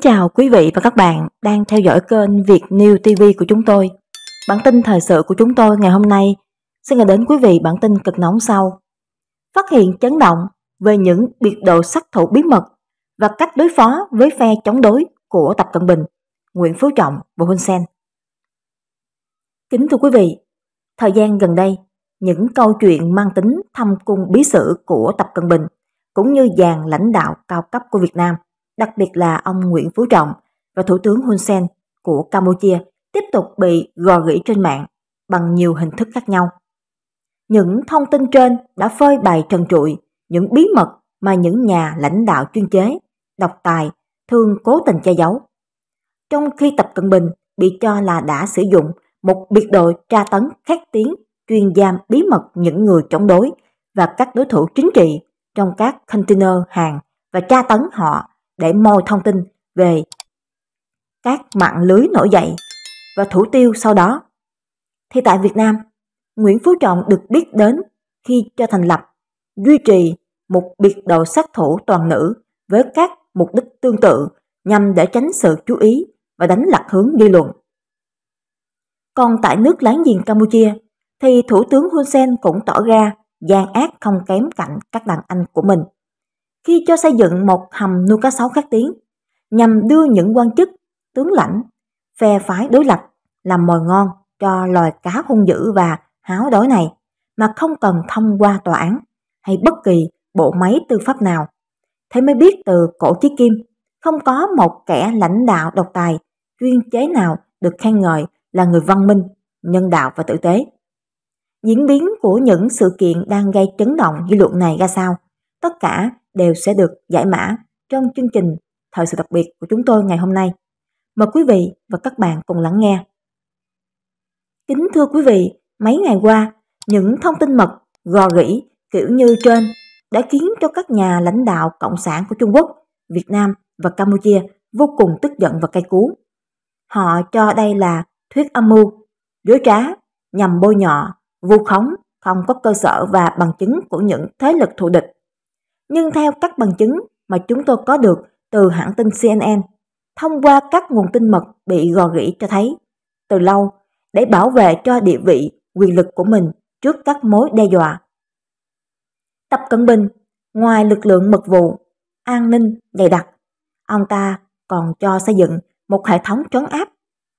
Kính chào quý vị và các bạn đang theo dõi kênh Việt New TV của chúng tôi. Bản tin thời sự của chúng tôi ngày hôm nay sẽ gửi đến quý vị bản tin cực nóng sau. Phát hiện chấn động về những biệt đội sát thủ bí mật và cách đối phó với phe chống đối của Tập Cận Bình, Nguyễn Phú Trọng và Hun Sen. Kính thưa quý vị, thời gian gần đây, những câu chuyện mang tính thâm cung bí sử của Tập Cận Bình cũng như dàn lãnh đạo cao cấp của Việt Nam đặc biệt là ông Nguyễn Phú Trọng và Thủ tướng Hun Sen của Campuchia tiếp tục bị gò gỉ trên mạng bằng nhiều hình thức khác nhau. Những thông tin trên đã phơi bày trần trụi những bí mật mà những nhà lãnh đạo chuyên chế, độc tài thường cố tình che giấu. Trong khi Tập Cận Bình bị cho là đã sử dụng một biệt đội tra tấn khét tiếng chuyên giam bí mật những người chống đối và các đối thủ chính trị trong các container hàng và tra tấn họ để moi thông tin về các mạng lưới nổi dậy và thủ tiêu sau đó. Thì tại Việt Nam, Nguyễn Phú Trọng được biết đến khi cho thành lập, duy trì một biệt đội sát thủ toàn nữ với các mục đích tương tự nhằm để tránh sự chú ý và đánh lạc hướng dư luận. Còn tại nước láng giềng Campuchia, thì Thủ tướng Hun Sen cũng tỏ ra gian ác không kém cạnh các đàn anh của mình khi cho xây dựng một hầm nuôi cá sấu khác tiếng nhằm đưa những quan chức, tướng lãnh, phe phái đối lập làm mồi ngon cho loài cá hung dữ và háo đói này mà không cần thông qua tòa án hay bất kỳ bộ máy tư pháp nào. Thế mới biết từ cổ chí kim, không có một kẻ lãnh đạo độc tài, chuyên chế nào được khen ngợi là người văn minh, nhân đạo và tử tế. Diễn biến của những sự kiện đang gây chấn động dư luận này ra sao? Tất cả đều sẽ được giải mã trong chương trình Thời sự đặc biệt của chúng tôi ngày hôm nay. Mời quý vị và các bạn cùng lắng nghe. Kính thưa quý vị, mấy ngày qua, những thông tin mật gò rỉ kiểu như trên đã khiến cho các nhà lãnh đạo cộng sản của Trung Quốc, Việt Nam và Campuchia vô cùng tức giận và cay cú. Họ cho đây là thuyết âm mưu, dối trá, nhằm bôi nhọ, vu khống, không có cơ sở và bằng chứng của những thế lực thù địch nhưng theo các bằng chứng mà chúng tôi có được từ hãng tin CNN, thông qua các nguồn tin mật bị gò rỉ cho thấy, từ lâu, để bảo vệ cho địa vị, quyền lực của mình trước các mối đe dọa. Tập Cận Bình, ngoài lực lượng mật vụ, an ninh dày đặc, ông ta còn cho xây dựng một hệ thống trấn áp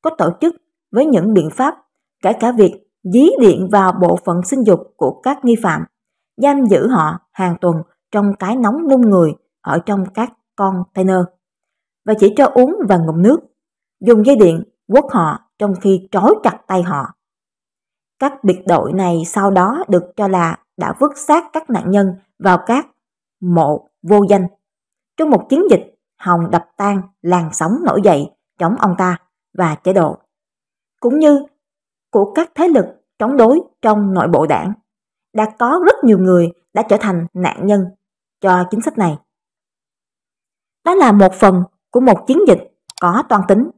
có tổ chức với những biện pháp kể cả việc dí điện vào bộ phận sinh dục của các nghi phạm, giam giữ họ hàng tuần trong cái nóng nung người ở trong các container. Và chỉ cho uống và ngụm nước, dùng dây điện quất họ trong khi trói chặt tay họ. Các biệt đội này sau đó được cho là đã vứt xác các nạn nhân vào các mộ vô danh. Trong một chiến dịch, Hồng đập tan làn sóng nổi dậy chống ông ta và chế độ, cũng như của các thế lực chống đối trong nội bộ đảng. Đã có rất nhiều người đã trở thành nạn nhân cho chính sách này. Đó là một phần của một chiến dịch có toan tính.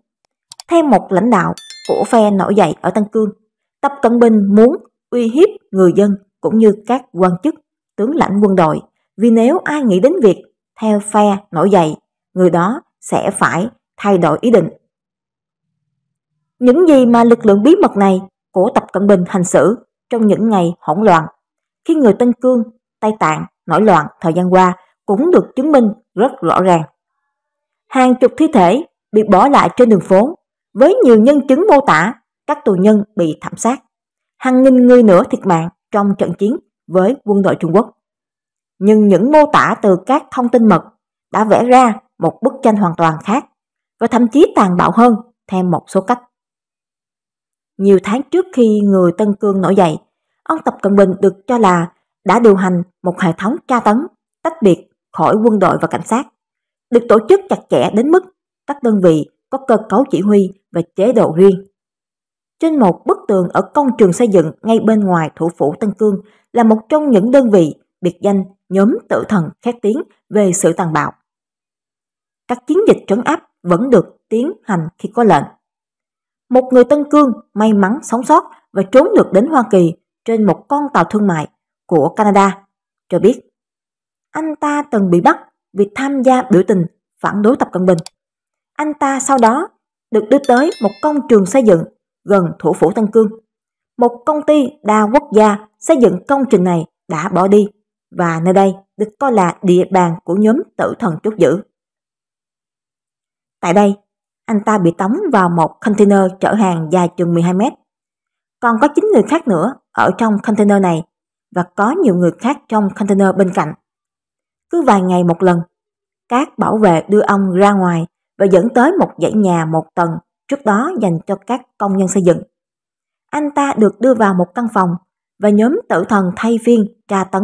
Theo một lãnh đạo của phe nổi dậy ở Tân Cương, Tập Cận Bình muốn uy hiếp người dân cũng như các quan chức, tướng lãnh quân đội vì nếu ai nghĩ đến việc theo phe nổi dậy, người đó sẽ phải thay đổi ý định. Những gì mà lực lượng bí mật này của Tập Cận Bình hành xử trong những ngày hỗn loạn, khi người Tân Cương Tây Tạng nổi loạn thời gian qua cũng được chứng minh rất rõ ràng. Hàng chục thi thể bị bỏ lại trên đường phố với nhiều nhân chứng mô tả các tù nhân bị thảm sát. Hàng nghìn người nữa thiệt mạng trong trận chiến với quân đội Trung Quốc. Nhưng những mô tả từ các thông tin mật đã vẽ ra một bức tranh hoàn toàn khác và thậm chí tàn bạo hơn theo một số cách. Nhiều tháng trước khi người Tân Cương nổi dậy, ông Tập Cận Bình được cho là đã điều hành một hệ thống tra tấn tách biệt khỏi quân đội và cảnh sát, được tổ chức chặt chẽ đến mức các đơn vị có cơ cấu chỉ huy và chế độ riêng. Trên một bức tường ở công trường xây dựng ngay bên ngoài thủ phủ Tân Cương là một trong những đơn vị biệt danh nhóm tự thần khét tiếng về sự tàn bạo. Các chiến dịch trấn áp vẫn được tiến hành khi có lệnh. Một người Tân Cương may mắn sống sót và trốn được đến Hoa Kỳ trên một con tàu thương mại của Canada, cho biết anh ta từng bị bắt vì tham gia biểu tình phản đối Tập Cận Bình. Anh ta sau đó được đưa tới một công trường xây dựng gần thủ phủ Tân Cương. Một công ty đa quốc gia xây dựng công trình này đã bỏ đi và nơi đây được coi là địa bàn của nhóm tử thần chốt giữ. Tại đây, anh ta bị tống vào một container chở hàng dài chừng 12 mét. Còn có 9 người khác nữa ở trong container này và có nhiều người khác trong container bên cạnh. Cứ vài ngày một lần, các bảo vệ đưa ông ra ngoài và dẫn tới một dãy nhà một tầng trước đó dành cho các công nhân xây dựng. Anh ta được đưa vào một căn phòng và nhóm tử thần thay phiên tra tấn.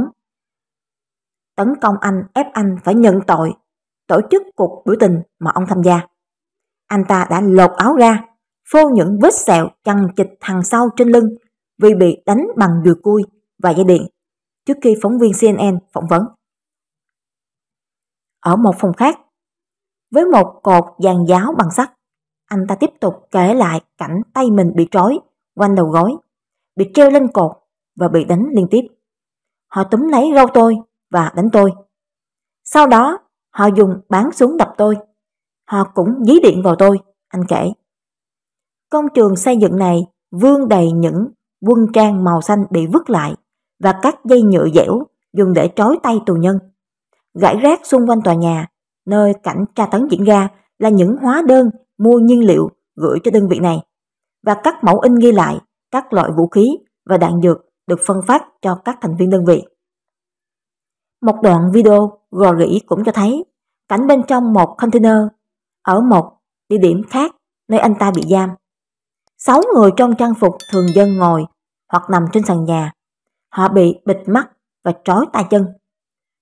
Tấn công anh ép anh phải nhận tội, tổ chức cuộc biểu tình mà ông tham gia. Anh ta đã lột áo ra, phô những vết sẹo chằng chịch thằng sau trên lưng vì bị đánh bằng dùi cui và dây điện trước khi phóng viên CNN phỏng vấn. Ở một phòng khác, với một cột dàn giáo bằng sắt, anh ta tiếp tục kể lại cảnh tay mình bị trói, quanh đầu gối, bị treo lên cột và bị đánh liên tiếp. Họ túm lấy râu tôi và đánh tôi. Sau đó, họ dùng bán súng đập tôi. Họ cũng dí điện vào tôi, anh kể. Công trường xây dựng này vương đầy những quân trang màu xanh bị vứt lại và các dây nhựa dẻo dùng để trói tay tù nhân. Gãi rác xung quanh tòa nhà, nơi cảnh tra tấn diễn ra là những hóa đơn mua nhiên liệu gửi cho đơn vị này và các mẫu in ghi lại các loại vũ khí và đạn dược được phân phát cho các thành viên đơn vị. Một đoạn video gò rỉ cũng cho thấy cảnh bên trong một container ở một địa điểm khác nơi anh ta bị giam. Sáu người trong trang phục thường dân ngồi hoặc nằm trên sàn nhà Họ bị bịt mắt và trói tay chân.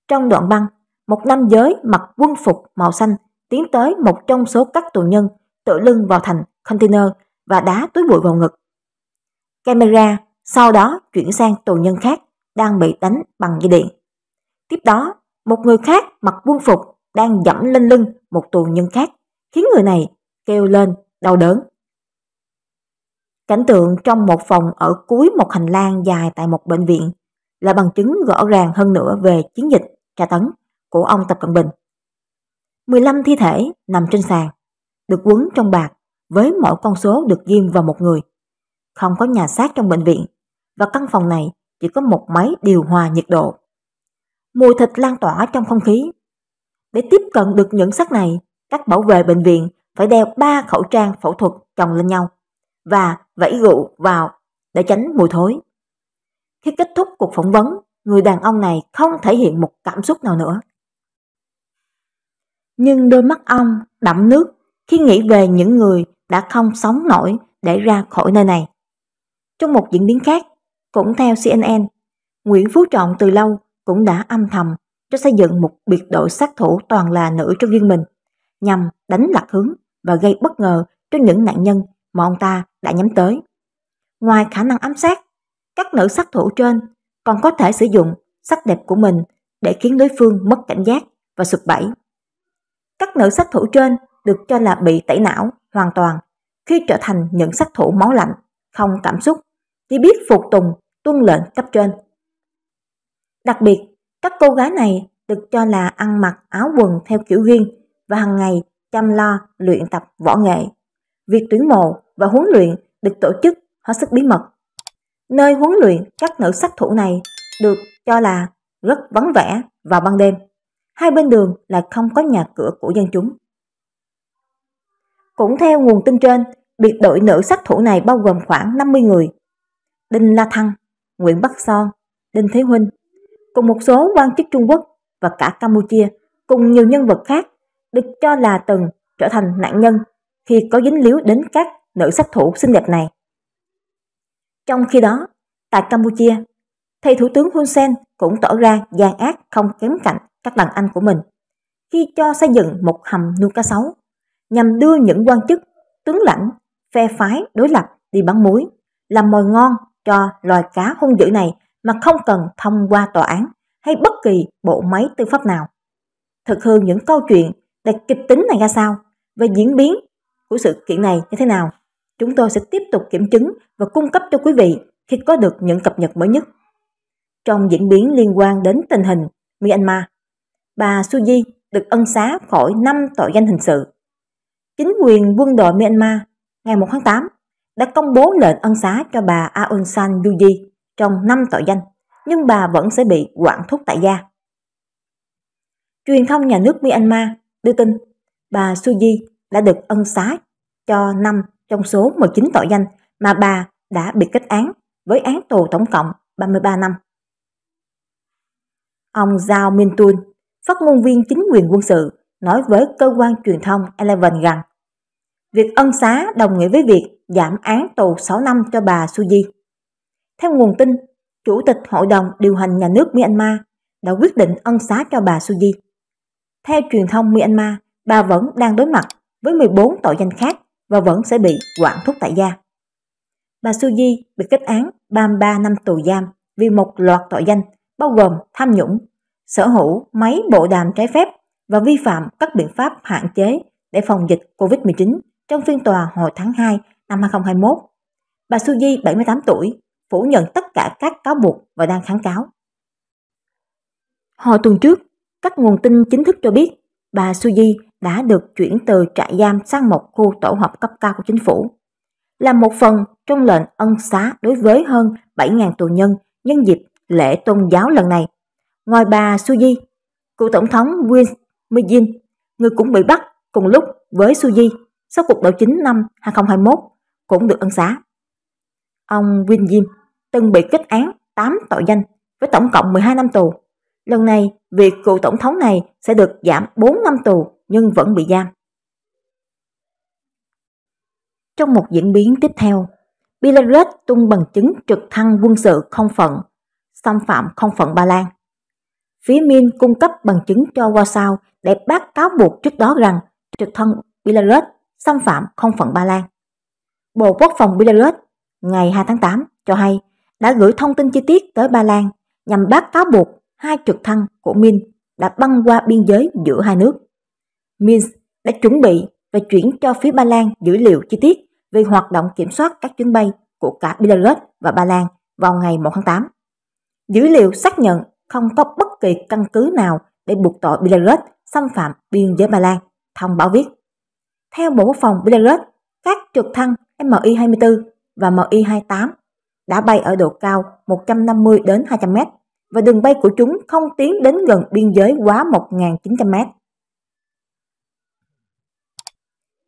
Trong đoạn băng, một nam giới mặc quân phục màu xanh tiến tới một trong số các tù nhân tự lưng vào thành container và đá túi bụi vào ngực. Camera sau đó chuyển sang tù nhân khác đang bị đánh bằng dây điện. Tiếp đó, một người khác mặc quân phục đang dẫm lên lưng một tù nhân khác, khiến người này kêu lên đau đớn. Cảnh tượng trong một phòng ở cuối một hành lang dài tại một bệnh viện là bằng chứng rõ ràng hơn nữa về chiến dịch tra tấn của ông Tập Cận Bình. 15 thi thể nằm trên sàn, được quấn trong bạc với mỗi con số được ghim vào một người. Không có nhà xác trong bệnh viện và căn phòng này chỉ có một máy điều hòa nhiệt độ. Mùi thịt lan tỏa trong không khí. Để tiếp cận được những xác này, các bảo vệ bệnh viện phải đeo 3 khẩu trang phẫu thuật chồng lên nhau và vẫy rượu vào để tránh mùi thối. Khi kết thúc cuộc phỏng vấn, người đàn ông này không thể hiện một cảm xúc nào nữa. Nhưng đôi mắt ông đậm nước khi nghĩ về những người đã không sống nổi để ra khỏi nơi này. Trong một diễn biến khác, cũng theo CNN, Nguyễn Phú Trọng từ lâu cũng đã âm thầm cho xây dựng một biệt đội sát thủ toàn là nữ cho riêng mình, nhằm đánh lạc hướng và gây bất ngờ cho những nạn nhân mà ông ta đã nhắm tới. Ngoài khả năng ám sát, các nữ sát thủ trên còn có thể sử dụng sắc đẹp của mình để khiến đối phương mất cảnh giác và sụp bẫy. Các nữ sát thủ trên được cho là bị tẩy não hoàn toàn khi trở thành những sát thủ máu lạnh, không cảm xúc, chỉ biết phục tùng tuân lệnh cấp trên. Đặc biệt, các cô gái này được cho là ăn mặc áo quần theo kiểu riêng và hàng ngày chăm lo luyện tập võ nghệ. Việc tuyển mộ và huấn luyện được tổ chức hết sức bí mật. Nơi huấn luyện các nữ sát thủ này được cho là rất vắng vẻ vào ban đêm. Hai bên đường là không có nhà cửa của dân chúng. Cũng theo nguồn tin trên, biệt đội nữ sát thủ này bao gồm khoảng 50 người. Đinh La Thăng, Nguyễn Bắc Son, Đinh Thế Huynh, cùng một số quan chức Trung Quốc và cả Campuchia cùng nhiều nhân vật khác được cho là từng trở thành nạn nhân khi có dính líu đến các nữ sát thủ xinh đẹp này. Trong khi đó, tại Campuchia, thầy Thủ tướng Hun Sen cũng tỏ ra gian ác không kém cạnh các đàn anh của mình khi cho xây dựng một hầm nuôi cá sấu nhằm đưa những quan chức, tướng lãnh, phe phái đối lập đi bán muối, làm mồi ngon cho loài cá hung dữ này mà không cần thông qua tòa án hay bất kỳ bộ máy tư pháp nào. Thực hư những câu chuyện đầy kịch tính này ra sao, về diễn biến của sự kiện này như thế nào. Chúng tôi sẽ tiếp tục kiểm chứng và cung cấp cho quý vị khi có được những cập nhật mới nhất. Trong diễn biến liên quan đến tình hình Myanmar, bà Suji được ân xá khỏi 5 tội danh hình sự. Chính quyền quân đội Myanmar ngày 1 tháng 8 đã công bố lệnh ân xá cho bà Aung San Suu Kyi trong 5 tội danh, nhưng bà vẫn sẽ bị quản thúc tại gia. Truyền thông nhà nước Myanmar đưa tin bà Suu Kyi đã được ân xá cho 5 trong số 19 tội danh mà bà đã bị kết án với án tù tổng cộng 33 năm. Ông Zhao Mintun, phát ngôn viên chính quyền quân sự, nói với cơ quan truyền thông Eleven rằng việc ân xá đồng nghĩa với việc giảm án tù 6 năm cho bà Suji. Theo nguồn tin, Chủ tịch Hội đồng điều hành nhà nước Myanmar đã quyết định ân xá cho bà Suji. Theo truyền thông Myanmar, bà vẫn đang đối mặt với 14 tội danh khác và vẫn sẽ bị quản thúc tại gia. Bà Suji bị kết án 33 năm tù giam vì một loạt tội danh bao gồm tham nhũng, sở hữu máy bộ đàm trái phép và vi phạm các biện pháp hạn chế để phòng dịch COVID-19 trong phiên tòa hồi tháng 2 năm 2021. Bà Suji, 78 tuổi, phủ nhận tất cả các cáo buộc và đang kháng cáo. Hồi tuần trước, các nguồn tin chính thức cho biết bà Suji đã được chuyển từ trại giam sang một khu tổ hợp cấp cao của chính phủ, là một phần trong lệnh ân xá đối với hơn 7.000 tù nhân nhân dịp lễ tôn giáo lần này. Ngoài bà Suji, cựu tổng thống Win Myjin, người cũng bị bắt cùng lúc với Suji sau cuộc đảo chính năm 2021, cũng được ân xá. Ông Win Jin từng bị kết án 8 tội danh với tổng cộng 12 năm tù. Lần này, việc cựu tổng thống này sẽ được giảm 4 năm tù nhưng vẫn bị giam. Trong một diễn biến tiếp theo, Belarus tung bằng chứng trực thăng quân sự không phận, xâm phạm không phận Ba Lan. Phía Min cung cấp bằng chứng cho Warsaw để bác cáo buộc trước đó rằng trực thăng Belarus xâm phạm không phận Ba Lan. Bộ Quốc phòng Belarus ngày 2 tháng 8 cho hay đã gửi thông tin chi tiết tới Ba Lan nhằm bác cáo buộc hai trực thăng của Min đã băng qua biên giới giữa hai nước. Minsk đã chuẩn bị và chuyển cho phía Ba Lan dữ liệu chi tiết về hoạt động kiểm soát các chuyến bay của cả Belarus và Ba Lan vào ngày 1 tháng 8. Dữ liệu xác nhận không có bất kỳ căn cứ nào để buộc tội Belarus xâm phạm biên giới Ba Lan, thông báo viết. Theo Bộ Quốc phòng Belarus, các trực thăng Mi-24 và Mi-28 đã bay ở độ cao 150 đến 200 mét và đường bay của chúng không tiến đến gần biên giới quá 1.900 mét.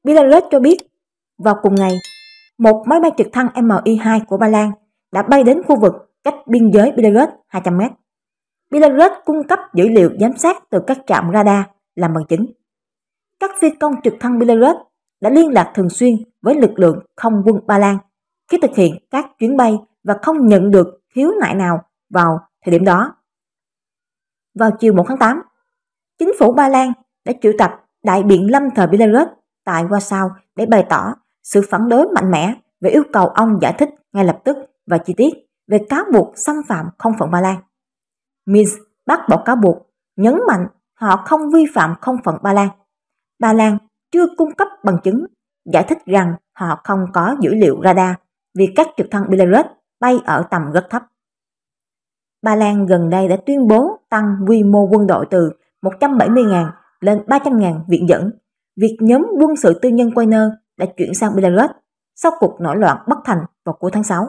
Bilalet cho biết, vào cùng ngày, một máy bay trực thăng Mi-2 của Ba Lan đã bay đến khu vực cách biên giới Belarus 200 mét. Belarus cung cấp dữ liệu giám sát từ các trạm radar làm bằng chứng. Các phi công trực thăng Belarus đã liên lạc thường xuyên với lực lượng không quân Ba Lan khi thực hiện các chuyến bay và không nhận được khiếu nại nào vào thời điểm đó. Vào chiều 1 tháng 8, chính phủ Ba Lan đã triệu tập đại biện lâm thời Belarus tài qua sau để bày tỏ sự phản đối mạnh mẽ và yêu cầu ông giải thích ngay lập tức và chi tiết về cáo buộc xâm phạm không phận Ba Lan. Minsk bác bỏ cáo buộc, nhấn mạnh họ không vi phạm không phận Ba Lan. Ba Lan chưa cung cấp bằng chứng, giải thích rằng họ không có dữ liệu radar vì các trực thăng Belarus bay ở tầm rất thấp. Ba Lan gần đây đã tuyên bố tăng quy mô quân đội từ 170.000 lên 300.000 viện dẫn việc nhóm quân sự tư nhân Wagner đã chuyển sang Belarus sau cuộc nổi loạn bất thành vào cuối tháng 6.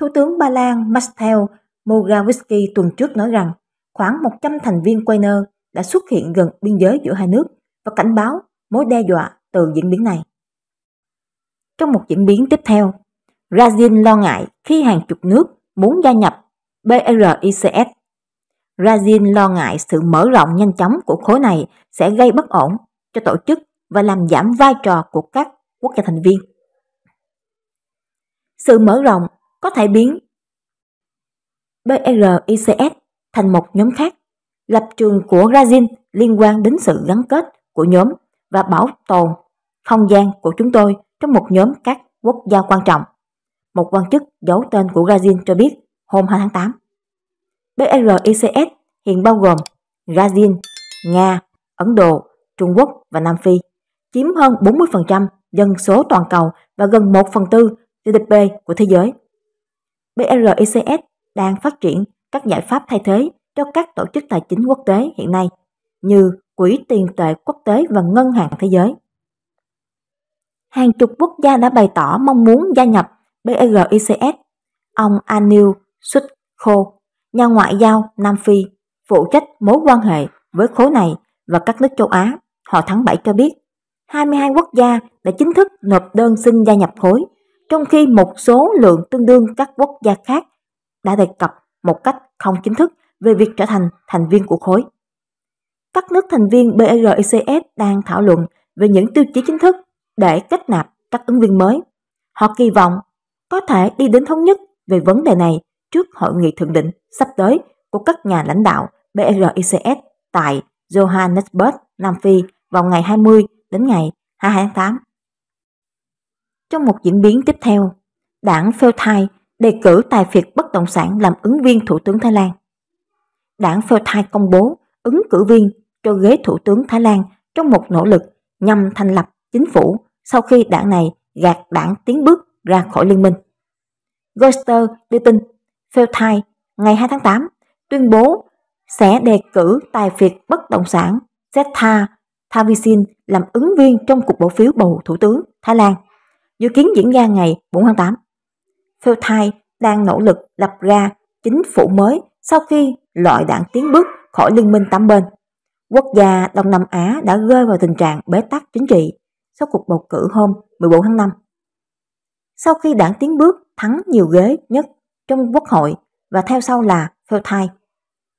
Thủ tướng Ba Lan Mateusz Morawiecki tuần trước nói rằng khoảng 100 thành viên Wagner đã xuất hiện gần biên giới giữa hai nước và cảnh báo mối đe dọa từ diễn biến này. Trong một diễn biến tiếp theo, Brazil lo ngại khi hàng chục nước muốn gia nhập BRICS. Brazil lo ngại sự mở rộng nhanh chóng của khối này sẽ gây bất ổn cho tổ chức và làm giảm vai trò của các quốc gia thành viên. Sự mở rộng có thể biến BRICS thành một nhóm khác. Lập trường của Brazil liên quan đến sự gắn kết của nhóm và bảo tồn không gian của chúng tôi trong một nhóm các quốc gia quan trọng. Một quan chức giấu tên của Brazil cho biết hôm 2 tháng 8. BRICS hiện bao gồm Brazil, Nga, Ấn Độ, Trung Quốc và Nam Phi, chiếm hơn 40% dân số toàn cầu và gần 1 phần tư GDP của thế giới. BRICS đang phát triển các giải pháp thay thế cho các tổ chức tài chính quốc tế hiện nay như Quỹ tiền tệ quốc tế và Ngân hàng Thế giới. Hàng chục quốc gia đã bày tỏ mong muốn gia nhập BRICS. Ông Anil Sudkho, nhà ngoại giao Nam Phi, phụ trách mối quan hệ với khối này và các nước châu Á, họ tháng 7 cho biết 22 quốc gia đã chính thức nộp đơn xin gia nhập khối, trong khi một số lượng tương đương các quốc gia khác đã đề cập một cách không chính thức về việc trở thành thành viên của khối. Các nước thành viên BRICS đang thảo luận về những tiêu chí chính thức để kết nạp các ứng viên mới. Họ kỳ vọng có thể đi đến thống nhất về vấn đề này trước hội nghị thượng đỉnh sắp tới của các nhà lãnh đạo BRICS tại Johannesburg, Nam Phi vào ngày 20 đến ngày 22 tháng 8. Trong một diễn biến tiếp theo, đảng Pheo Thai đề cử tài phiệt bất động sản làm ứng viên Thủ tướng Thái Lan. Đảng Pheo Thai công bố ứng cử viên cho ghế Thủ tướng Thái Lan trong một nỗ lực nhằm thành lập chính phủ sau khi đảng này gạt đảng tiến bước ra khỏi liên minh. Goster đưa tin Pheo Thai ngày 2 tháng 8 tuyên bố sẽ đề cử tài phiệt bất động sản Zeta Thavisin làm ứng viên trong cuộc bỏ phiếu bầu thủ tướng Thái Lan, dự kiến diễn ra ngày 4 tháng 8. Pheo Thai đang nỗ lực lập ra chính phủ mới sau khi loại đảng tiến bước khỏi liên minh tám bên. Quốc gia Đông Nam Á đã rơi vào tình trạng bế tắc chính trị sau cuộc bầu cử hôm 14 tháng 5. Sau khi đảng tiến bước thắng nhiều ghế nhất trong quốc hội và theo sau là Pheo Thai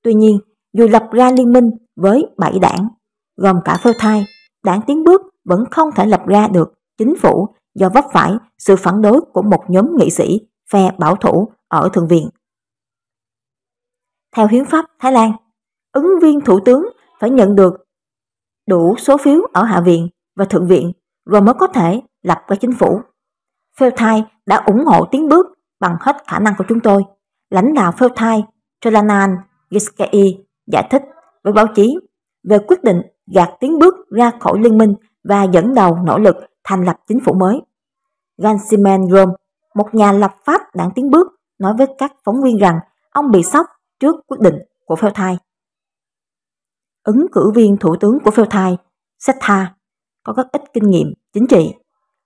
Tuy nhiên, dù lập ra liên minh với 7 đảng, gồm cả phơ thai, đảng tiến bước vẫn không thể lập ra được chính phủ do vấp phải sự phản đối của một nhóm nghị sĩ phe bảo thủ ở Thượng viện. Theo hiến pháp Thái Lan, ứng viên thủ tướng phải nhận được đủ số phiếu ở Hạ viện và Thượng viện rồi mới có thể lập ra chính phủ. Phêu Thai đã ủng hộ tiến bước bằng hết khả năng của chúng tôi. Lãnh đạo Phêu Thai, Cholanan Giscai giải thích với báo chí về quyết định gạt tiến bước ra khỏi liên minh và dẫn đầu nỗ lực thành lập chính phủ mới. Gansimen Grom, một nhà lập pháp đảng tiến bước, nói với các phóng viên rằng ông bị sốc trước quyết định của phèo thai. Ứng cử viên thủ tướng của phèo thai, Setha, có rất ít kinh nghiệm chính trị.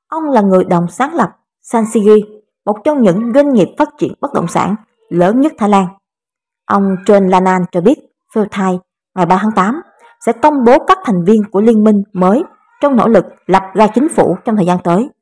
Ông là người đồng sáng lập Sansigi, một trong những doanh nghiệp phát triển bất động sản lớn nhất Thái Lan. Ông John Lanan cho biết Fairchild ngày 3 tháng 8 sẽ công bố các thành viên của liên minh mới trong nỗ lực lập ra chính phủ trong thời gian tới.